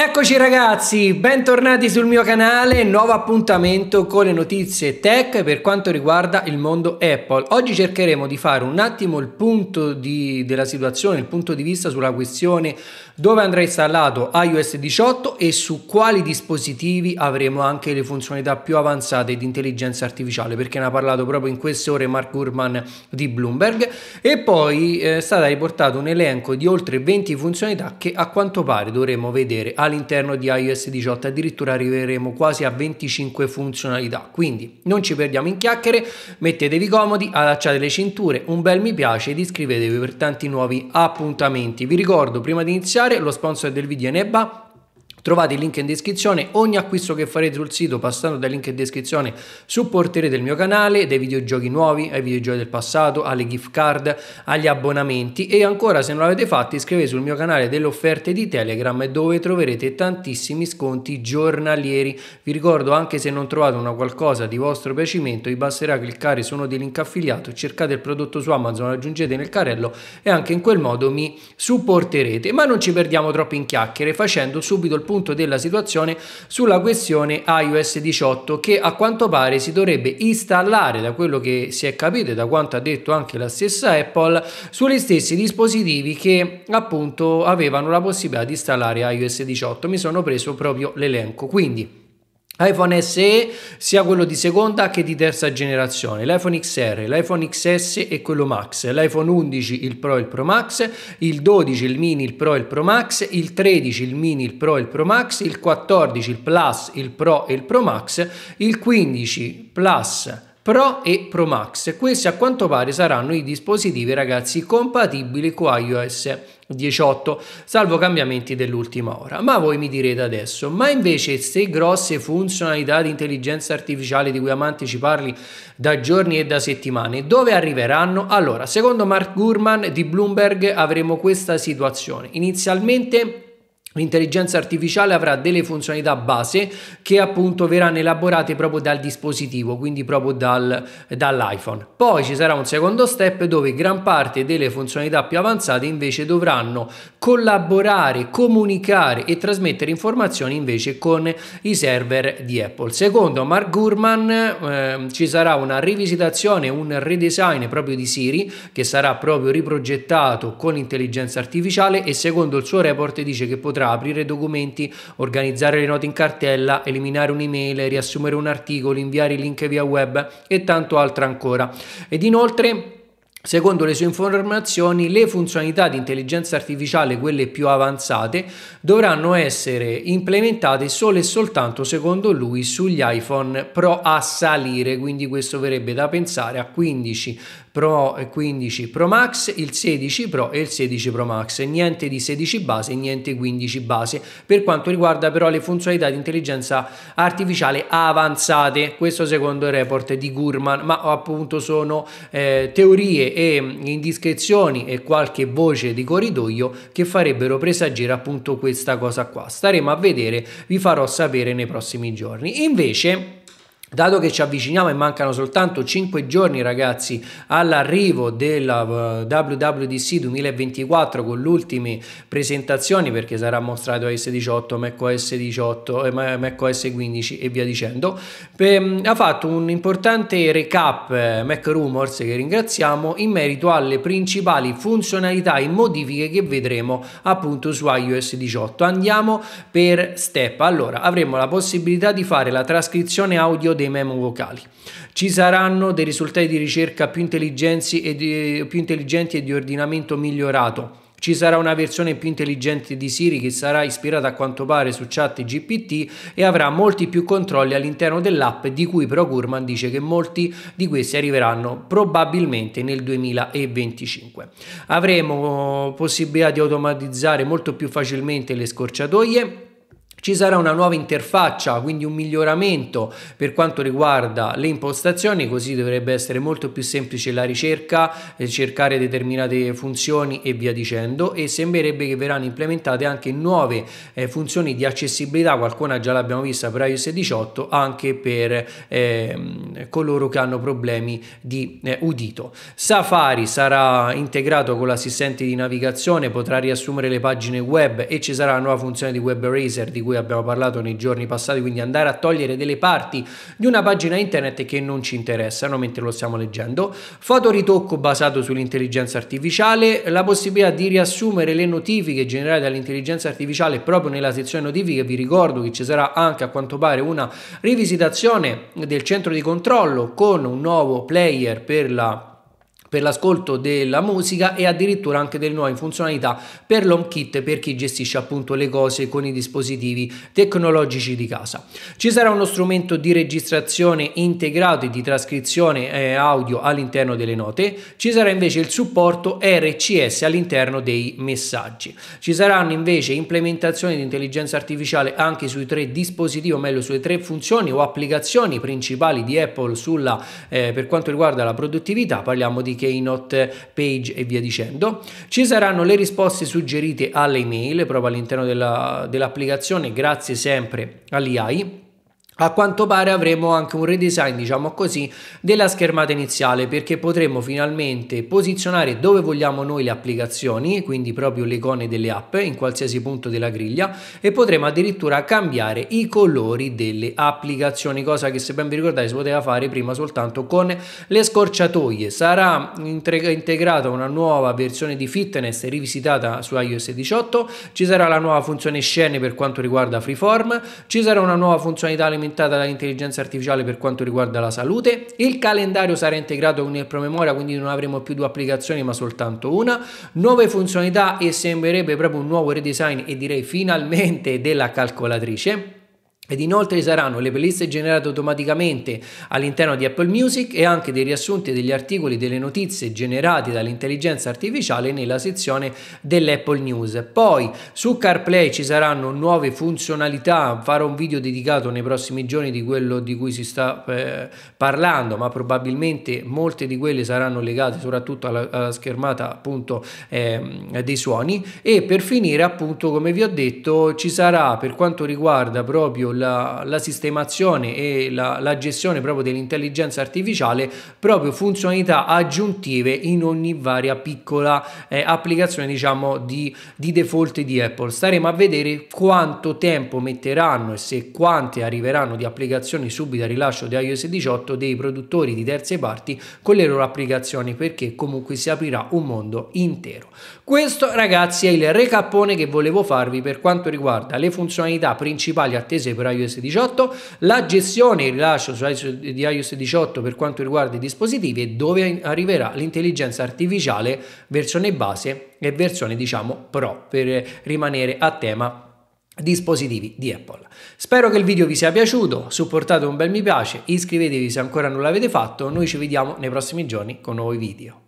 Eccoci ragazzi, bentornati sul mio canale, nuovo appuntamento con le notizie tech per quanto riguarda il mondo Apple. Oggi cercheremo di fare un attimo il punto di, della situazione, il punto di vista sulla questione dove andrà installato iOS 18 e su quali dispositivi avremo anche le funzionalità più avanzate di intelligenza artificiale, perché ne ha parlato proprio in queste ore Mark Gurman di Bloomberg. E poi eh, è stato riportato un elenco di oltre 20 funzionalità che a quanto pare dovremo vedere a all'interno di iOS 18 addirittura arriveremo quasi a 25 funzionalità quindi non ci perdiamo in chiacchiere mettetevi comodi allacciate le cinture un bel mi piace ed iscrivetevi per tanti nuovi appuntamenti vi ricordo prima di iniziare lo sponsor del video è Neba Trovate il link in descrizione, ogni acquisto che farete sul sito passando dal link in descrizione supporterete il mio canale, dai videogiochi nuovi ai videogiochi del passato, alle gift card, agli abbonamenti e ancora se non l'avete fatto iscrivetevi sul mio canale delle offerte di Telegram dove troverete tantissimi sconti giornalieri. Vi ricordo anche se non trovate una qualcosa di vostro piacimento vi basterà cliccare su uno dei link affiliato, cercate il prodotto su Amazon, aggiungete nel carrello e anche in quel modo mi supporterete. Ma non ci perdiamo troppo in chiacchiere facendo subito il punto della situazione sulla questione iOS 18 che a quanto pare si dovrebbe installare da quello che si è capito e da quanto ha detto anche la stessa Apple sugli stessi dispositivi che appunto avevano la possibilità di installare iOS 18 mi sono preso proprio l'elenco quindi iPhone SE sia quello di seconda che di terza generazione, l'iPhone XR, l'iPhone XS e quello Max, l'iPhone 11, il Pro e il Pro Max, il 12, il Mini, il Pro e il Pro Max, il 13, il Mini, il Pro e il Pro Max, il 14, il Plus, il Pro e il Pro Max, il 15 Plus Pro e Pro Max. Questi a quanto pare saranno i dispositivi ragazzi compatibili con iOS 18, salvo cambiamenti dell'ultima ora. Ma voi mi direte adesso, ma invece se grosse funzionalità di intelligenza artificiale di cui amanti ci parli da giorni e da settimane, dove arriveranno? Allora, secondo Mark Gurman di Bloomberg avremo questa situazione. Inizialmente L'intelligenza artificiale avrà delle funzionalità base che appunto verranno elaborate proprio dal dispositivo, quindi proprio dal, dall'iPhone. Poi ci sarà un secondo step dove gran parte delle funzionalità più avanzate invece dovranno collaborare, comunicare e trasmettere informazioni invece con i server di Apple. Secondo Mark Gurman eh, ci sarà una rivisitazione, un redesign proprio di Siri che sarà proprio riprogettato con intelligenza artificiale e secondo il suo report dice che potrà potrà aprire documenti, organizzare le note in cartella, eliminare un'email, riassumere un articolo, inviare i link via web e tanto altro ancora. Ed inoltre Secondo le sue informazioni, le funzionalità di intelligenza artificiale, quelle più avanzate, dovranno essere implementate solo e soltanto, secondo lui, sugli iPhone Pro a salire, quindi questo verrebbe da pensare a 15, Pro 15 Pro Max, il 16 Pro e il 16 Pro Max, niente di 16 base, niente 15 base, per quanto riguarda però le funzionalità di intelligenza artificiale avanzate, questo secondo il report di Gurman, ma appunto sono eh, teorie e indiscrezioni e qualche voce di corridoio che farebbero presagire appunto questa cosa qua. Staremo a vedere, vi farò sapere nei prossimi giorni. Invece Dato che ci avviciniamo e mancano soltanto 5 giorni ragazzi all'arrivo della eh, WWDC 2024 con le ultime presentazioni perché sarà mostrato S18, macOS 18, macOS 15 e via dicendo, ehm, ha fatto un importante recap eh, Mac Rumors che ringraziamo in merito alle principali funzionalità e modifiche che vedremo appunto su iOS 18. Andiamo per step. Allora avremo la possibilità di fare la trascrizione audio dei memo vocali. Ci saranno dei risultati di ricerca più intelligenti e di, più intelligenti e di ordinamento migliorato. Ci sarà una versione più intelligente di Siri che sarà ispirata a quanto pare su chat GPT e avrà molti più controlli all'interno dell'app di cui Pro dice che molti di questi arriveranno probabilmente nel 2025. Avremo possibilità di automatizzare molto più facilmente le scorciatoie ci sarà una nuova interfaccia, quindi un miglioramento per quanto riguarda le impostazioni, così dovrebbe essere molto più semplice la ricerca, eh, cercare determinate funzioni e via dicendo e sembrerebbe che verranno implementate anche nuove eh, funzioni di accessibilità, qualcuna già l'abbiamo vista per iOS 18 anche per ehm, coloro che hanno problemi di eh, udito. Safari sarà integrato con l'assistente di navigazione, potrà riassumere le pagine web e ci sarà la nuova funzione di web eraser di cui abbiamo parlato nei giorni passati, quindi andare a togliere delle parti di una pagina internet che non ci interessano mentre lo stiamo leggendo, fotoritocco basato sull'intelligenza artificiale, la possibilità di riassumere le notifiche generate dall'intelligenza artificiale proprio nella sezione notifiche, vi ricordo che ci sarà anche a quanto pare una rivisitazione del centro di controllo con un nuovo player per la per l'ascolto della musica e addirittura anche delle nuove funzionalità per l'home kit per chi gestisce appunto le cose con i dispositivi tecnologici di casa. Ci sarà uno strumento di registrazione integrato e di trascrizione eh, audio all'interno delle note, ci sarà invece il supporto RCS all'interno dei messaggi. Ci saranno invece implementazioni di intelligenza artificiale anche sui tre dispositivi, o meglio sulle tre funzioni o applicazioni principali di Apple sulla, eh, per quanto riguarda la produttività, parliamo di keynote, page e via dicendo. Ci saranno le risposte suggerite alle email proprio all'interno dell'applicazione grazie sempre all'IAI a quanto pare avremo anche un redesign, diciamo così, della schermata iniziale perché potremo finalmente posizionare dove vogliamo noi le applicazioni, quindi proprio le icone delle app in qualsiasi punto della griglia e potremo addirittura cambiare i colori delle applicazioni, cosa che se ben vi ricordate si poteva fare prima soltanto con le scorciatoie. Sarà integrata una nuova versione di fitness rivisitata su iOS 18, ci sarà la nuova funzione scene per quanto riguarda freeform, ci sarà una nuova funzionalità alimentare aumentata dall'intelligenza artificiale per quanto riguarda la salute, il calendario sarà integrato con il promemoria, quindi non avremo più due applicazioni ma soltanto una, nuove funzionalità e sembrerebbe proprio un nuovo redesign e direi finalmente della calcolatrice ed inoltre saranno le playlist generate automaticamente all'interno di Apple Music e anche dei riassunti degli articoli e delle notizie generati dall'intelligenza artificiale nella sezione dell'Apple News. Poi su CarPlay ci saranno nuove funzionalità, farò un video dedicato nei prossimi giorni di quello di cui si sta eh, parlando, ma probabilmente molte di quelle saranno legate soprattutto alla, alla schermata appunto eh, dei suoni e per finire appunto come vi ho detto ci sarà per quanto riguarda proprio la, la sistemazione e la, la gestione proprio dell'intelligenza artificiale proprio funzionalità aggiuntive in ogni varia piccola eh, applicazione diciamo di, di default di Apple staremo a vedere quanto tempo metteranno e se quante arriveranno di applicazioni subito al rilascio di iOS 18 dei produttori di terze parti con le loro applicazioni perché comunque si aprirà un mondo intero questo ragazzi è il recapone che volevo farvi per quanto riguarda le funzionalità principali attese per iOS 18, la gestione e il rilascio di iOS 18 per quanto riguarda i dispositivi e dove arriverà l'intelligenza artificiale versione base e versione diciamo pro per rimanere a tema dispositivi di Apple. Spero che il video vi sia piaciuto, supportate un bel mi piace, iscrivetevi se ancora non l'avete fatto, noi ci vediamo nei prossimi giorni con nuovi video.